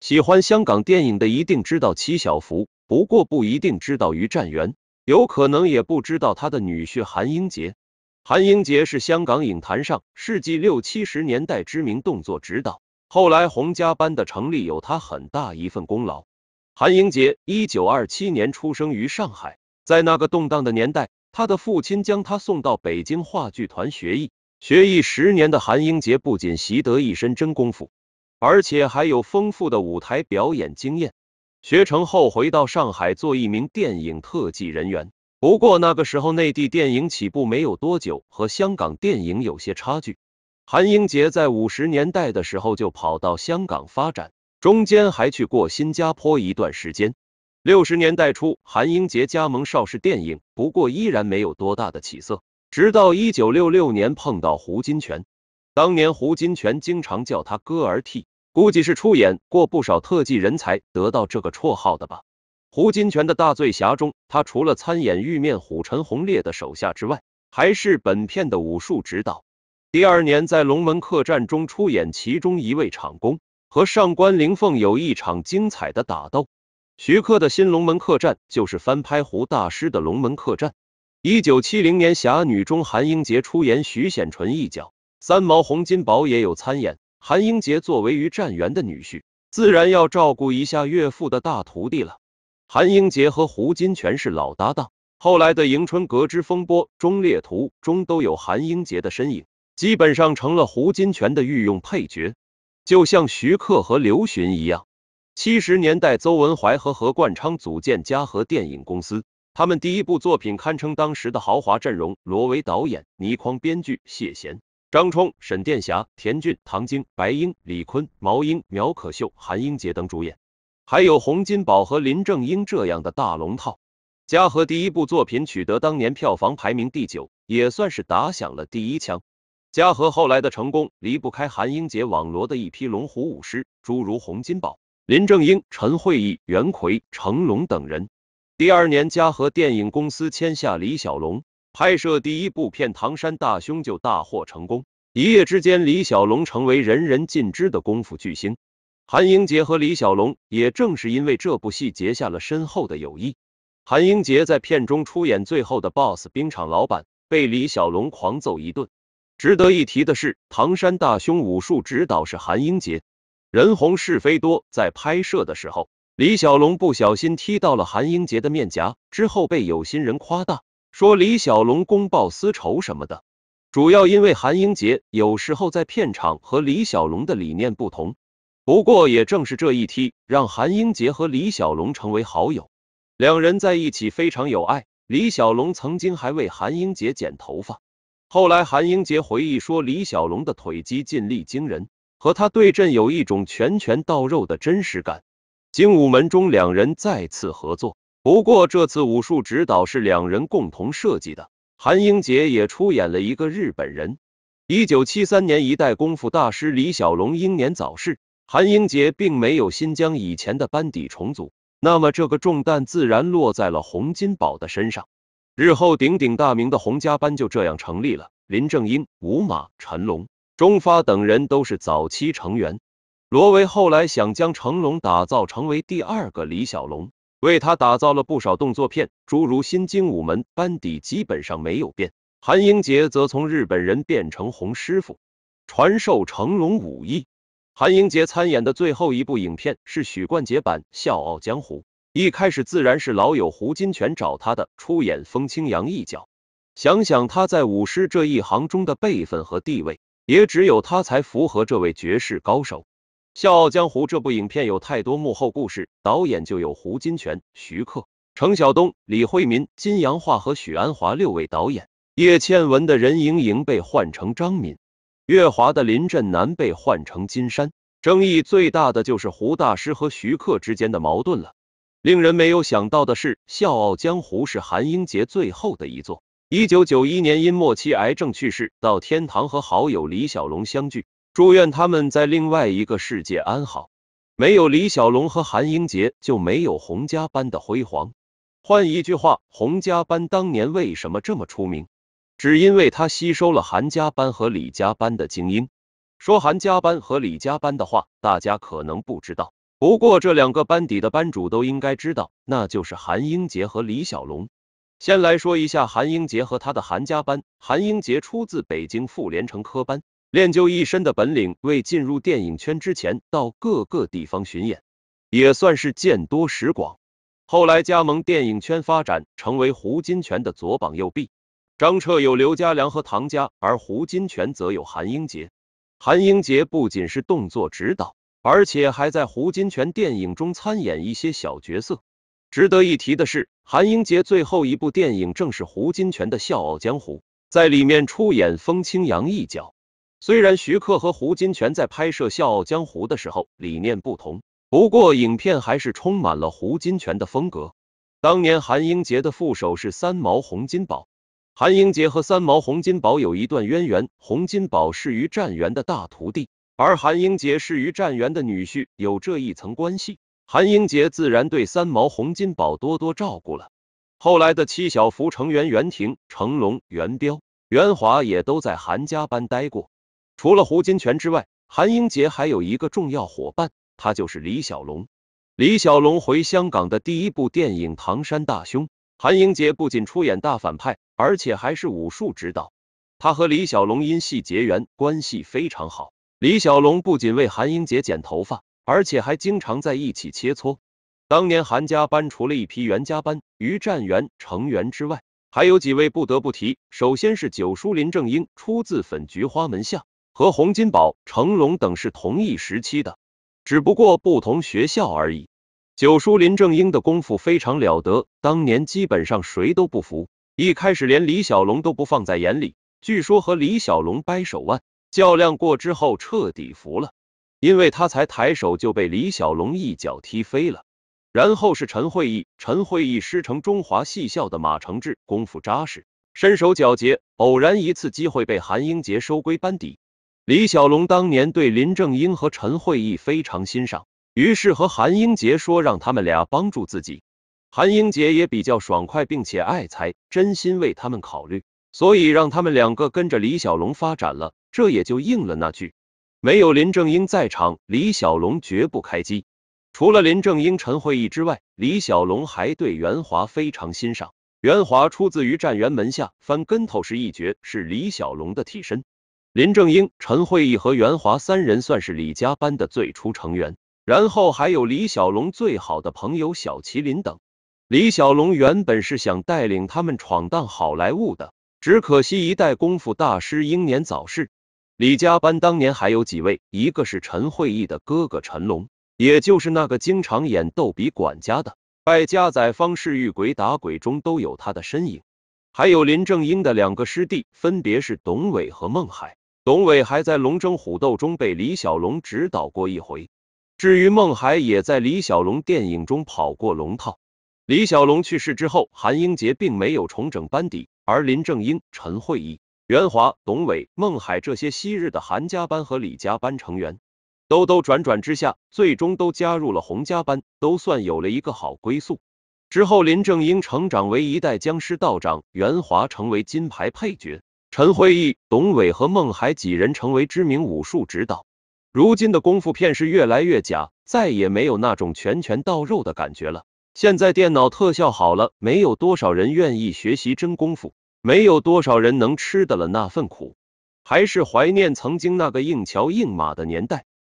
喜欢香港电影的一定知道戚小福，不过不一定知道于占元，有可能也不知道他的女婿韩英杰。韩英杰是香港影坛上世纪六七十年代知名动作指导，后来洪家班的成立有他很大一份功劳。韩英杰一九二七年出生于上海，在那个动荡的年代，他的父亲将他送到北京话剧团学艺。学艺十年的韩英杰不仅习得一身真功夫，而且还有丰富的舞台表演经验。学成后回到上海做一名电影特技人员。不过那个时候内地电影起步没有多久，和香港电影有些差距。韩英杰在五十年代的时候就跑到香港发展。中间还去过新加坡一段时间。六十年代初，韩英杰加盟邵氏电影，不过依然没有多大的起色。直到一九六六年碰到胡金铨，当年胡金铨经常叫他哥儿替，估计是出演过不少特技人才得到这个绰号的吧。胡金铨的大醉侠中，他除了参演玉面虎陈红烈的手下之外，还是本片的武术指导。第二年在龙门客栈中出演其中一位场工。和上官灵凤有一场精彩的打斗。徐克的新龙门客栈就是翻拍胡大师的龙门客栈。一九七零年侠女中，韩英杰出演徐显纯一角，三毛、洪金宝也有参演。韩英杰作为于占元的女婿，自然要照顾一下岳父的大徒弟了。韩英杰和胡金铨是老搭档，后来的迎春阁之风波中列图中都有韩英杰的身影，基本上成了胡金铨的御用配角。就像徐克和刘巡一样，七十年代，邹文怀和何冠昌组建嘉禾电影公司。他们第一部作品堪称当时的豪华阵容：罗维导演，倪匡编剧，谢贤、张冲、沈殿霞、田俊、唐晶、白英、李坤、毛英、苗可秀、韩英杰等主演，还有洪金宝和林正英这样的大龙套。嘉禾第一部作品取得当年票房排名第九，也算是打响了第一枪。嘉禾后来的成功离不开韩英杰网罗的一批龙虎武师，诸如洪金宝、林正英、陈慧义、袁奎、成龙等人。第二年，嘉禾电影公司签下李小龙，拍摄第一部片《唐山大兄》就大获成功，一夜之间，李小龙成为人人尽知的功夫巨星。韩英杰和李小龙也正是因为这部戏结下了深厚的友谊。韩英杰在片中出演最后的 BOSS 冰场老板，被李小龙狂揍一顿。值得一提的是，唐山大兄武术指导是韩英杰，人红是非多。在拍摄的时候，李小龙不小心踢到了韩英杰的面颊，之后被有心人夸大，说李小龙公报私仇什么的。主要因为韩英杰有时候在片场和李小龙的理念不同。不过，也正是这一踢，让韩英杰和李小龙成为好友，两人在一起非常有爱。李小龙曾经还为韩英杰剪头发。后来，韩英杰回忆说，李小龙的腿肌劲力惊人，和他对阵有一种拳拳到肉的真实感。精武门中两人再次合作，不过这次武术指导是两人共同设计的。韩英杰也出演了一个日本人。一九七三年，一代功夫大师李小龙英年早逝，韩英杰并没有新将以前的班底重组，那么这个重担自然落在了洪金宝的身上。日后鼎鼎大名的洪家班就这样成立了，林正英、午马、陈龙、钟发等人都是早期成员。罗维后来想将成龙打造成为第二个李小龙，为他打造了不少动作片，诸如《新精武门》，班底基本上没有变。韩英杰则从日本人变成洪师傅，传授成龙武艺。韩英杰参演的最后一部影片是许冠杰版《笑傲江湖》。一开始自然是老友胡金铨找他的出演风清扬一角。想想他在舞狮这一行中的辈分和地位，也只有他才符合这位绝世高手。《笑傲江湖》这部影片有太多幕后故事，导演就有胡金铨、徐克、程晓东、李惠民、金扬化和许鞍华六位导演。叶倩文的任盈盈被换成张敏，月华的林振南被换成金山。争议最大的就是胡大师和徐克之间的矛盾了。令人没有想到的是，《笑傲江湖》是韩英杰最后的一作。一九九一年因末期癌症去世，到天堂和好友李小龙相聚。祝愿他们在另外一个世界安好。没有李小龙和韩英杰，就没有洪家班的辉煌。换一句话，洪家班当年为什么这么出名？只因为他吸收了韩家班和李家班的精英。说韩家班和李家班的话，大家可能不知道。不过这两个班底的班主都应该知道，那就是韩英杰和李小龙。先来说一下韩英杰和他的韩家班。韩英杰出自北京妇联城科班，练就一身的本领。未进入电影圈之前，到各个地方巡演，也算是见多识广。后来加盟电影圈，发展成为胡金铨的左膀右臂。张彻有刘家良和唐家，而胡金铨则有韩英杰。韩英杰不仅是动作指导。而且还在胡金铨电影中参演一些小角色。值得一提的是，韩英杰最后一部电影正是胡金铨的《笑傲江湖》，在里面出演风清扬一角。虽然徐克和胡金铨在拍摄《笑傲江湖》的时候理念不同，不过影片还是充满了胡金铨的风格。当年韩英杰的副手是三毛洪金宝，韩英杰和三毛洪金宝有一段渊源，洪金宝是于占元的大徒弟。而韩英杰是于占元的女婿，有这一层关系，韩英杰自然对三毛、洪金宝多多照顾了。后来的七小福成员袁婷、成龙、袁彪、袁华也都在韩家班待过。除了胡金铨之外，韩英杰还有一个重要伙伴，他就是李小龙。李小龙回香港的第一部电影《唐山大兄》，韩英杰不仅出演大反派，而且还是武术指导。他和李小龙因戏结缘，关系非常好。李小龙不仅为韩英杰剪头发，而且还经常在一起切磋。当年韩家班除了一批袁家班、于占元成员之外，还有几位不得不提。首先是九叔林正英，出自粉菊花门下，和洪金宝、成龙等是同一时期的，只不过不同学校而已。九叔林正英的功夫非常了得，当年基本上谁都不服。一开始连李小龙都不放在眼里，据说和李小龙掰手腕。较量过之后，彻底服了，因为他才抬手就被李小龙一脚踢飞了。然后是陈慧义，陈慧义师承中华戏校的马承志，功夫扎实，身手矫捷，偶然一次机会被韩英杰收归班底。李小龙当年对林正英和陈慧义非常欣赏，于是和韩英杰说让他们俩帮助自己。韩英杰也比较爽快，并且爱才，真心为他们考虑。所以让他们两个跟着李小龙发展了，这也就应了那句：没有林正英在场，李小龙绝不开机。除了林正英、陈慧义之外，李小龙还对袁华非常欣赏。袁华出自于战元门下，翻跟头是一绝，是李小龙的替身。林正英、陈慧义和袁华三人算是李家班的最初成员，然后还有李小龙最好的朋友小麒麟等。李小龙原本是想带领他们闯荡好莱坞的。只可惜一代功夫大师英年早逝，李家班当年还有几位，一个是陈慧义的哥哥陈龙，也就是那个经常演逗比管家的，败家仔方世玉鬼打鬼中都有他的身影。还有林正英的两个师弟，分别是董伟和孟海，董伟还在龙争虎斗中被李小龙指导过一回。至于孟海，也在李小龙电影中跑过龙套。李小龙去世之后，韩英杰并没有重整班底。而林正英、陈慧仪、袁华、董伟、孟海这些昔日的韩家班和李家班成员，兜兜转转之下，最终都加入了洪家班，都算有了一个好归宿。之后，林正英成长为一代僵尸道长，袁华成为金牌配角，陈慧仪、董伟和孟海几人成为知名武术指导。如今的功夫片是越来越假，再也没有那种拳拳到肉的感觉了。现在电脑特效好了，没有多少人愿意学习真功夫，没有多少人能吃得了那份苦，还是怀念曾经那个硬桥硬马的年代。